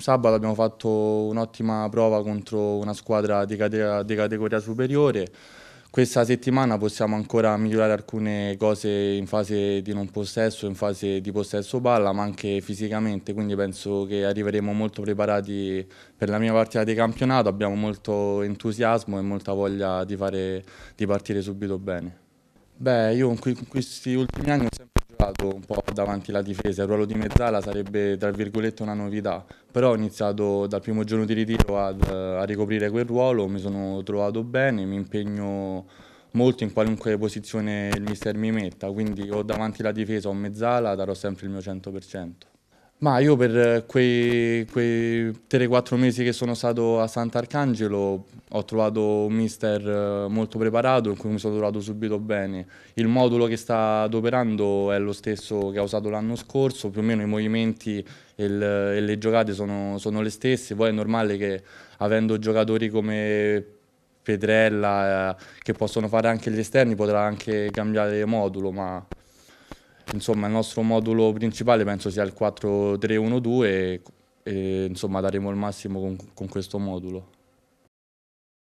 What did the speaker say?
sabato abbiamo fatto un'ottima prova contro una squadra di, cate di categoria superiore. Questa settimana possiamo ancora migliorare alcune cose in fase di non possesso, in fase di possesso palla, ma anche fisicamente, quindi penso che arriveremo molto preparati per la mia partita di campionato, abbiamo molto entusiasmo e molta voglia di, fare, di partire subito bene. Beh, io in questi ultimi anni ho sempre giocato un po' davanti alla difesa, il ruolo di mezzala sarebbe tra virgolette una novità, però ho iniziato dal primo giorno di ritiro ad, a ricoprire quel ruolo, mi sono trovato bene, mi impegno molto in qualunque posizione il mister mi metta, quindi o davanti alla difesa o mezzala darò sempre il mio 100%. Ma io per eh, quei, quei 3-4 mesi che sono stato a Sant'Arcangelo ho trovato un mister eh, molto preparato in cui mi sono trovato subito bene. Il modulo che sta adoperando è lo stesso che ha usato l'anno scorso, più o meno i movimenti e, le giocate sono, sono le stesse. Poi è normale che avendo giocatori come Pedrella eh, che possono fare anche gli esterni potrà anche cambiare modulo, ma Insomma, il nostro modulo principale penso sia il 4-3-1-2 e, e insomma daremo il massimo con, con questo modulo.